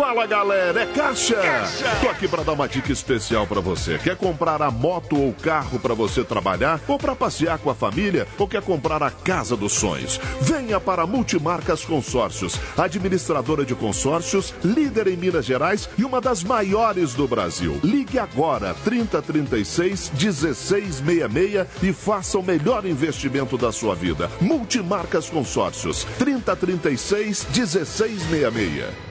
Fala galera, é Caixa! Caixa. Tô aqui para dar uma dica especial para você. Quer comprar a moto ou carro para você trabalhar ou para passear com a família ou quer comprar a casa dos sonhos? Venha para Multimarcas Consórcios, administradora de consórcios, líder em Minas Gerais e uma das maiores do Brasil. Ligue agora 3036 1666 e faça o melhor investimento da sua vida. Multimarcas Consórcios 3036 1666.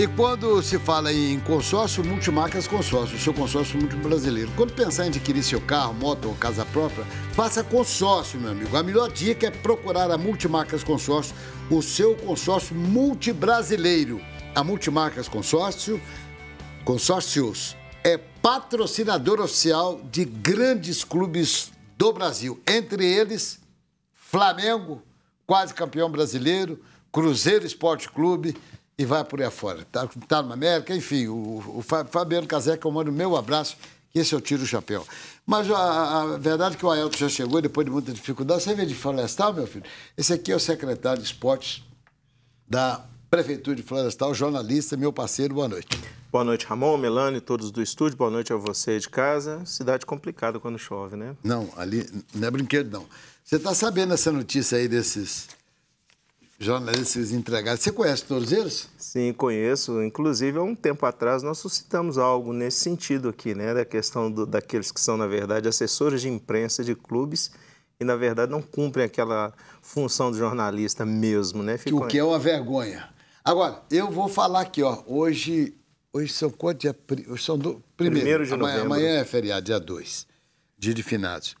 E quando se fala em consórcio, multimarcas consórcio, o seu consórcio é multibrasileiro. Quando pensar em adquirir seu carro, moto ou casa própria, faça consórcio, meu amigo. A melhor dica é procurar a Multimarcas Consórcio, o seu consórcio multibrasileiro. A Multimarcas Consórcio, Consórcios, é patrocinador oficial de grandes clubes do Brasil, entre eles Flamengo, quase campeão brasileiro, Cruzeiro Esporte Clube, e vai por aí afora. Está tá, tá na América, enfim, o, o Fabiano Caseca, eu mando meu abraço, que esse eu tiro o chapéu. Mas a, a verdade é que o Aelto já chegou depois de muita dificuldade. Você vê de Florestal, meu filho? Esse aqui é o secretário de esportes da Prefeitura de Florestal, jornalista, meu parceiro, boa noite. Boa noite, Ramon, Melane, todos do estúdio, boa noite a você de casa. Cidade complicada quando chove, né? Não, ali não é brinquedo, não. Você está sabendo essa notícia aí desses jornalistas entregados. Você conhece todos eles? Sim, conheço. Inclusive, há um tempo atrás, nós suscitamos algo nesse sentido aqui, né? Da questão do, daqueles que são, na verdade, assessores de imprensa de clubes e, na verdade, não cumprem aquela função de jornalista mesmo, né? Ficou... O que é uma vergonha. Agora, eu vou falar aqui, ó. Hoje, hoje são quantos dias? São do... Primeiro, Primeiro de amanhã, novembro. Amanhã é feriado, dia 2, dia de finados.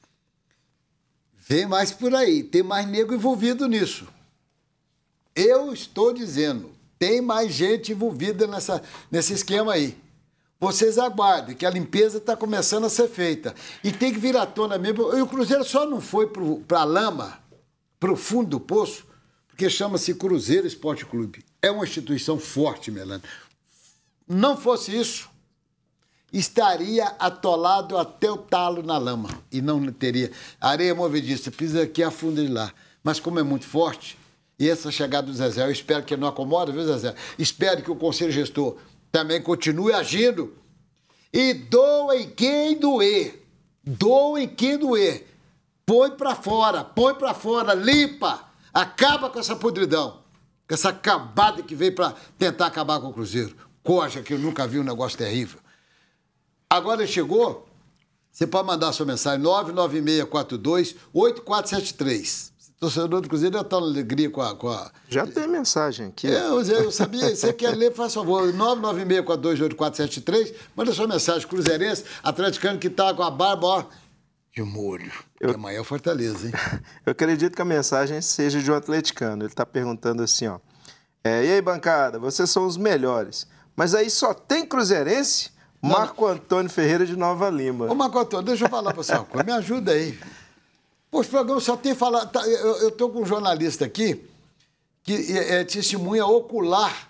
Vem mais por aí, tem mais nego envolvido nisso. Eu estou dizendo, tem mais gente envolvida nessa, nesse esquema aí. Vocês aguardem, que a limpeza está começando a ser feita. E tem que vir à tona mesmo. E o Cruzeiro só não foi para a lama, para o fundo do poço, porque chama-se Cruzeiro Esporte Clube. É uma instituição forte, Melano. Não fosse isso, estaria atolado até o talo na lama. E não teria. A areia movediça precisa que afunde lá. Mas como é muito forte, e essa chegada do Zezé, eu espero que ele não acomode, viu, Zezé? Espero que o Conselho Gestor também continue agindo. E doem quem doer. Doem quem doer. Põe para fora, põe para fora, limpa. Acaba com essa podridão. Com essa acabada que veio para tentar acabar com o Cruzeiro. Coja, que eu nunca vi um negócio terrível. Agora chegou, você pode mandar sua mensagem 99642 8473 torcedor do Cruzeiro já está na alegria com a, com a, Já tem mensagem aqui. É, eu, eu sabia, você quer ler, faz favor. 996 428 manda sua mensagem. Cruzeirense, atleticano que está com a barba, ó, de molho. Eu... Amanhã maior é Fortaleza, hein? eu acredito que a mensagem seja de um atleticano. Ele está perguntando assim, ó. É, e aí, bancada, vocês são os melhores. Mas aí só tem cruzeirense? Marco Antônio Ferreira de Nova Lima. Ô, Marco Antônio, deixa eu falar para você uma coisa. Me ajuda aí. Pô, os só tem falado. Tá, eu estou com um jornalista aqui que é, é testemunha ocular.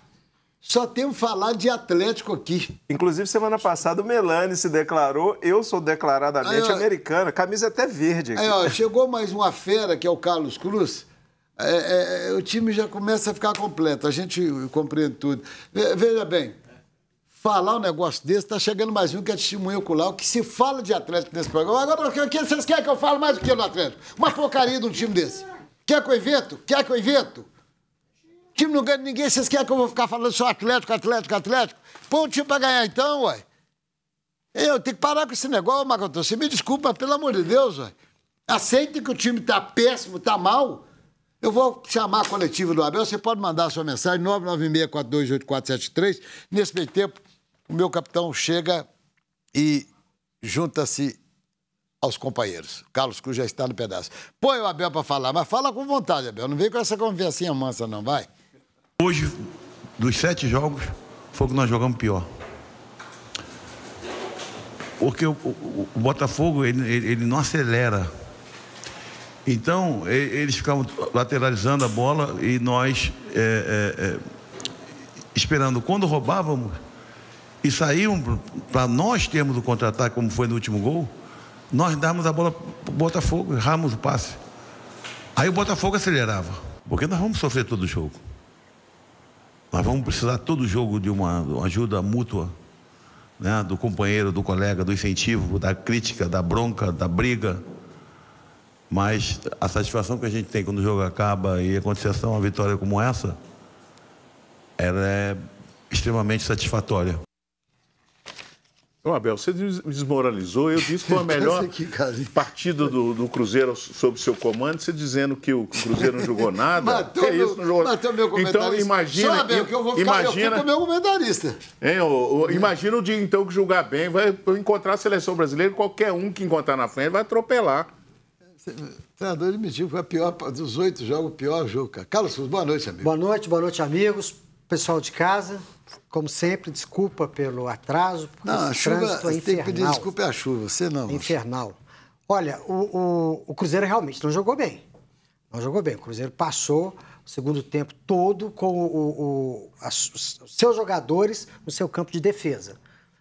Só temos falar de Atlético aqui. Inclusive, semana passada, o Melani se declarou. Eu sou declaradamente Aí, ó, americana. Camisa até verde aqui. Aí, ó, chegou mais uma fera, que é o Carlos Cruz. É, é, é o time já começa a ficar completo. A gente compreende tudo. Veja bem, falar um negócio desse, tá chegando mais um que é testemunho ocular, que se fala de Atlético nesse programa. Agora, o que vocês querem que eu fale mais do que no Atlético? Uma porcaria de um time desse. Quer que eu invento? Quer que eu invento? O time não ganha ninguém, vocês querem que eu vou ficar falando só Atlético, Atlético, Atlético? Põe um time pra ganhar então, ué. Eu tenho que parar com esse negócio, Magoto. Você me desculpa, pelo amor de Deus, ué. Aceitem que o time tá péssimo, tá mal. Eu vou chamar a coletiva do Abel. Você pode mandar a sua mensagem, 996 nesse meio tempo o meu capitão chega e junta-se aos companheiros. Carlos Cruz já está no pedaço. Põe o Abel para falar, mas fala com vontade, Abel. Não vem com essa conversinha mansa, não, vai. Hoje, dos sete jogos, foi o que nós jogamos pior. Porque o, o, o Botafogo, ele, ele, ele, não acelera. Então, ele, eles ficavam lateralizando a bola e nós é, é, é, esperando. Quando roubávamos, e saiu para nós termos o contra-ataque, como foi no último gol, nós dávamos a bola para o Botafogo, erramos o passe. Aí o Botafogo acelerava, porque nós vamos sofrer todo o jogo. Nós vamos precisar todo o jogo de uma, uma ajuda mútua, né? do companheiro, do colega, do incentivo, da crítica, da bronca, da briga. Mas a satisfação que a gente tem quando o jogo acaba e acontece uma vitória como essa, ela é extremamente satisfatória. Ô, Abel, você desmoralizou. Eu disse que foi é a então melhor aqui, partida do, do, Cruzeiro sob seu comando, você dizendo que o Cruzeiro não jogou nada. matou, é isso, não jogou... matou meu então comentarista. Então, imagina... Só, Abel, que eu vou ficar imagina, eu meu comentarista. Hein, imagina o dia, então, que julgar bem. Vai encontrar a seleção brasileira, qualquer um que encontrar na frente vai atropelar. O treinador admitiu, foi a pior dos oito jogos, o pior jogo, cara. Carlos, boa noite, amigo. Boa noite, boa noite, amigos, pessoal de casa como sempre, desculpa pelo atraso. Não, a chuva, é tem que pedir desculpa é a chuva, você não. Infernal. Olha, o, o, o, Cruzeiro realmente não jogou bem. Não jogou bem. O Cruzeiro passou o segundo tempo todo com o, as, os seus jogadores no seu campo de defesa,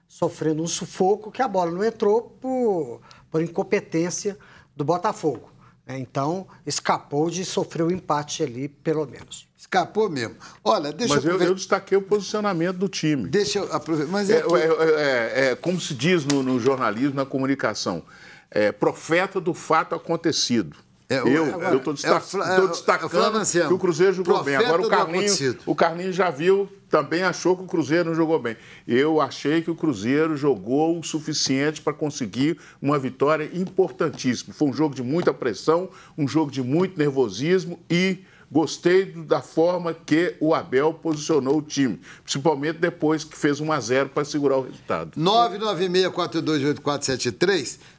sofrendo um sufoco que a bola não entrou por, por incompetência do Botafogo. É, então, escapou de sofrer o um empate ali, pelo menos. Escapou mesmo. Olha, deixa mas eu... Mas eu, eu, destaquei o posicionamento do time. Deixa eu aproveitar. Mas é é, é, é, é, é como se diz no, no jornalismo, na comunicação, profeta do fato acontecido. É, eu estou é, é destacando é que o Cruzeiro jogou bem. Agora o Carlinhos, o Carlinhos já viu, também achou que o Cruzeiro não jogou bem. Eu achei que o Cruzeiro jogou o suficiente para conseguir uma vitória importantíssima. Foi um jogo de muita pressão, um jogo de muito nervosismo e gostei da forma que o Abel posicionou o time, principalmente depois que fez 1 a 0 para segurar o resultado. 996 428473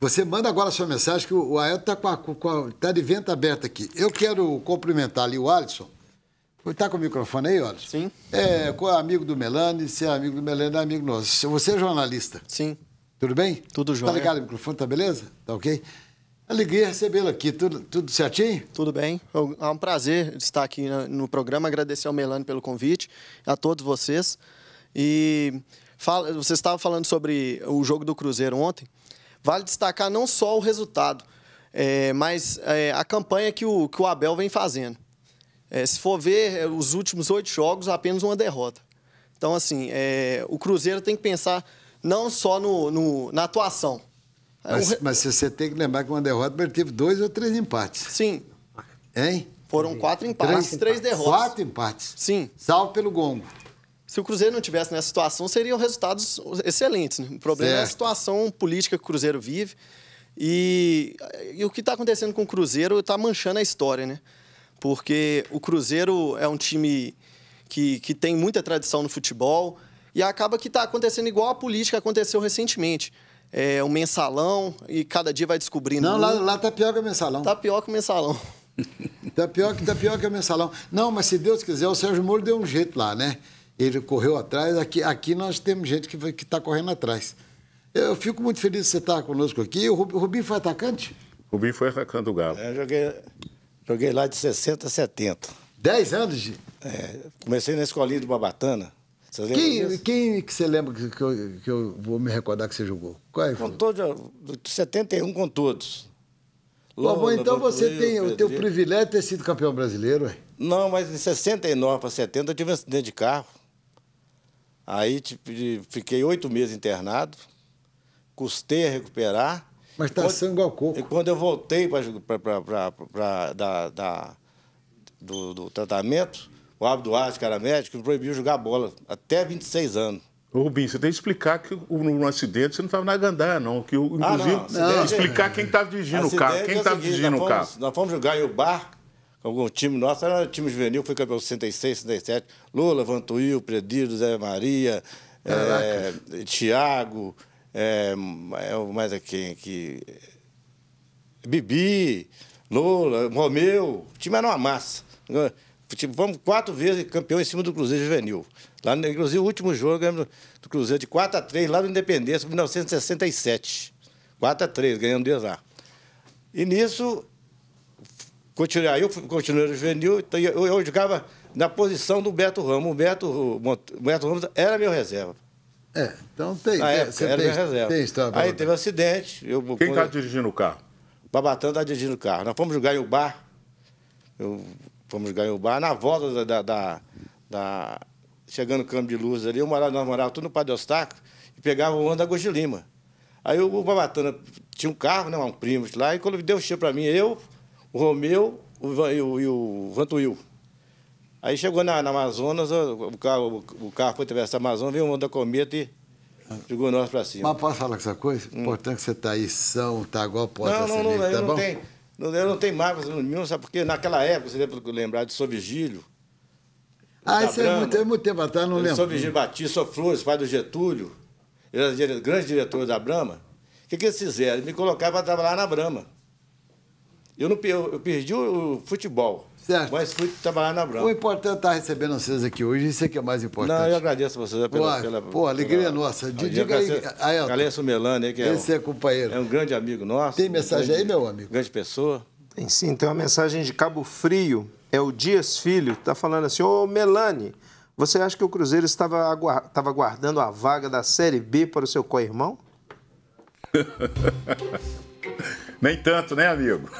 você manda agora a sua mensagem, que o Ael está com, a, com tá de vento aberto aqui. Eu quero cumprimentar ali o Alisson. Está com o microfone aí, Alisson? Sim. É, com o amigo do Melani, se é amigo do Melani, é amigo nosso. Você é jornalista? Sim. Tudo bem? Tudo tá jóia. Está ligado o microfone, tá beleza? Tá ok? Alegria recebê-lo aqui. Tudo, tudo certinho? Tudo bem. É um prazer estar aqui no programa. Agradecer ao Melani pelo convite, a todos vocês. E fala, você estava falando sobre o jogo do Cruzeiro ontem. Vale destacar não só o resultado, é, mas é, a campanha que o, que o Abel vem fazendo. É, se for ver é, os últimos oito jogos, apenas uma derrota. Então, assim, é, o Cruzeiro tem que pensar não só no, no na atuação. É, mas, mas, você tem que lembrar que uma derrota, ele teve dois ou três empates. Sim. Hein? Foram quatro empates, três, três empates. derrotas. Quatro empates. Sim. Salvo pelo Gongo se o Cruzeiro não tivesse nessa situação, seriam resultados excelentes. Né? O problema certo. é a situação política que o Cruzeiro vive. E, e o que está acontecendo com o Cruzeiro está manchando a história, né? Porque o Cruzeiro é um time que, que tem muita tradição no futebol e acaba que está acontecendo igual a política que aconteceu recentemente. É um mensalão e cada dia vai descobrindo. Não, um... lá, lá tá pior que o mensalão. Tá pior que o mensalão. tá pior que, tá pior que o mensalão. Não, mas se Deus quiser, o Sérgio Moro deu um jeito lá, né? Ele correu atrás, aqui, aqui nós temos gente que está correndo atrás. Eu fico muito feliz de você estar tá conosco aqui. O Rubinho foi atacante? Rubinho foi atacante do Galo. Eu é, joguei, joguei lá de 60 a 70. 10 anos? De... É, comecei na escolinha do Babatana. Quem, quem, que você lembra que, que, eu, que, eu, vou me recordar que você jogou? Qual é? Com todos? 71 com todos. bom, então você Rio, tem Pedro. o teu privilégio de ter sido campeão brasileiro, ué? Não, mas de 69 para 70 eu tive um acidente de carro. Aí tipo, fiquei oito meses internado, custei a recuperar. Mas está sangue ao coco. E quando eu voltei para da, da, do, do tratamento, o Abdo que era médico, me proibiu jogar bola até 26 anos. Ô, Rubinho, você tem que explicar que no, acidente você não estava na Gandaia, não. Que, inclusive, ah, não, não, explicar quem estava tá dirigindo o carro. É quem tá estava dirigindo o carro. Nós fomos jogar em barco. O time nosso era time juvenil, foi campeão 66, 67. Lula, Vantuil, Predido, Zé Maria, eh, eh, é, Tiago, é, mais é quem aqui? Bibi, Lula, Romeu. O time era uma massa. Tipo, vamos quatro vezes campeão em cima do Cruzeiro Juvenil. Lá, inclusive, o último jogo do Cruzeiro de 4 a 3 lá no Independência, 1967. 4 a 3 ganhando de lá. E nisso, Continuei, aí eu continuei juvenil, então eu, eu, jogava na posição do Beto Ramos. O Beto, o Beto Ramos era meu reserva. É, então tem. Na época, era tem, minha reserva. Tem história, aí teve um acidente. Eu, Quem estava tá dirigindo o carro? O Babatã estava tá dirigindo o carro. Nós fomos jogar em Ubar. Eu, fomos jogar em Ubar. Na volta da, da, da chegando no campo de luz ali, eu morava, nós morávamos tudo no Padre Ostaco e pegava o ônibus da Goji Lima. Aí o Babatana tinha um carro, né, um primo lá, e quando deu o cheiro para mim, eu, o Romeu o e, o, e o Vantuil. Aí chegou na, na Amazonas, o carro, o carro foi atravessar a Amazonas, veio um da cometa e jogou nós para cima. Mas posso falar com essa coisa? Hum. Importante que você está aí, são, está igual pode Não, não, tá não, tá eu, bom? Não tenho, não, eu não tenho mágoas nenhuma, sabe? Porque naquela época, você deve lembrar de Sou Vigílio. Ah, isso é muito, é muito tempo atrás, não lembro. Sou Vigílio Batista, Sou Flores, pai do Getúlio. ele era grande diretor da Brama. O que, que eles fizeram? Me colocaram para trabalhar na Brama. Eu, não, eu perdi o futebol. Certo. Mas fui trabalhar na Branca. O importante é estar recebendo vocês aqui hoje, isso é que é mais importante. Não, eu agradeço a vocês pela. Pô, pela, pô alegria pela, nossa. Diga aí, Ailton. Agradeço o Melani, que é. Esse um, é companheiro. É um grande amigo nosso. Tem mensagem um grande, aí, meu amigo? Grande pessoa. Tem sim, tem uma mensagem de Cabo Frio. É o Dias Filho, está falando assim: Ô Melani, você acha que o Cruzeiro estava, estava guardando a vaga da Série B para o seu co-irmão? Nem tanto, né, amigo?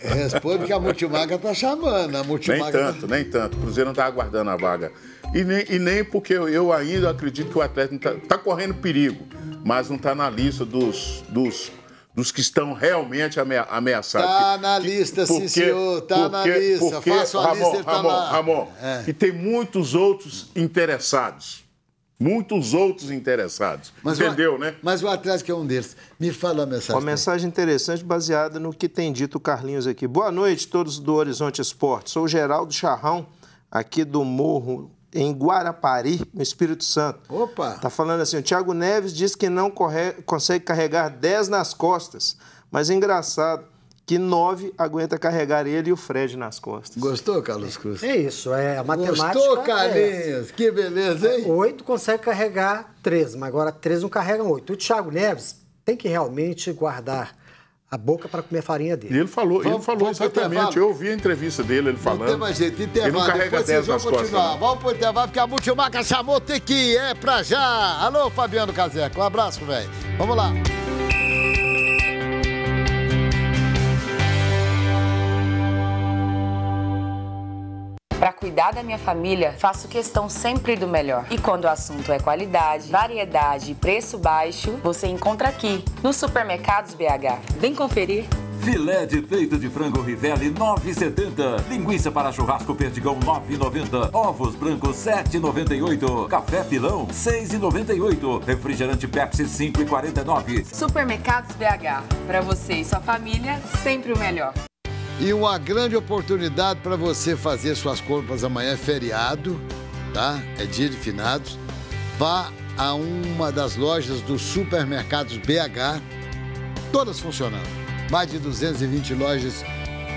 É, responde que a Multimaga tá chamando. A Multimaga nem tá tanto, nem tanto. O Cruzeiro não tá aguardando a vaga. E nem, e nem porque eu ainda acredito que o Atlético tá, tá correndo perigo, mas não tá na lista dos, dos dos que estão realmente amea ameaçados. Tá na tá lista, porque, sim, senhor. Tá porque, na lista. Faça a Ramon, lista, ele tá Ramon, na... Ramon, é. e tem muitos outros interessados muitos outros interessados. Mas Entendeu, o, né? Mas o atrás que é um deles. Me fala a mensagem. Uma mensagem interessante baseada no que tem dito o Carlinhos aqui. Boa noite, todos do Horizonte Esporte. Sou Geraldo Charrão, aqui do Morro, em Guarapari, no Espírito Santo. Opa! Tá falando assim, o Thiago Neves diz que não corre... consegue carregar 10 nas costas. Mas é engraçado, que nove aguenta carregar ele e o Fred nas costas. Gostou, Carlos Cruz? É isso, é a matemática. Gostou, é Carlinhos? É que beleza, hein? Oito consegue carregar três, mas agora três não carregam oito. O Thiago Neves tem que realmente guardar a boca para comer farinha dele. E ele falou, vamos, ele falou exatamente. Eu ouvi a entrevista dele, ele falando. Não tem mais jeito, intervalo. Ele não carrega Depois 10 nas costas. Não. Vamos pro intervalo, porque a multimarca chamou, tem que ir, é pra já. Alô, Fabiano Caseco, um abraço, velho. Vamos lá. cuidar da minha família, faço questão sempre do melhor. E quando o assunto é qualidade, variedade e preço baixo, você encontra aqui, no Supermercados BH. Vem conferir! Filé de peito de frango Rivelli 9,70. Linguiça para churrasco perdigão 9,90. Ovos brancos 7,98. Café pilão 6,98. Refrigerante Pepsi 5,49. Supermercados BH. Para você e sua família, sempre o melhor. E uma grande oportunidade para você fazer suas compras amanhã é feriado, tá? É dia de finados. Vá a uma das lojas dos supermercados BH, todas funcionando. Mais de 220 lojas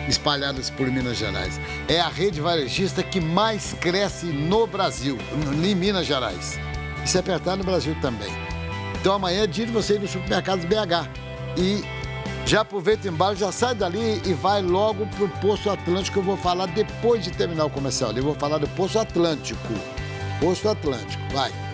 espalhadas por Minas Gerais. É a rede varejista que mais cresce no Brasil, em Minas Gerais. E se apertar no Brasil também. Então amanhã é dia de você ir no supermercado BH e já aproveita o embalo, já sai dali e vai logo pro Poço Atlântico. Eu vou falar depois de terminar o comercial. Eu vou falar do Poço Atlântico. Poço Atlântico, vai.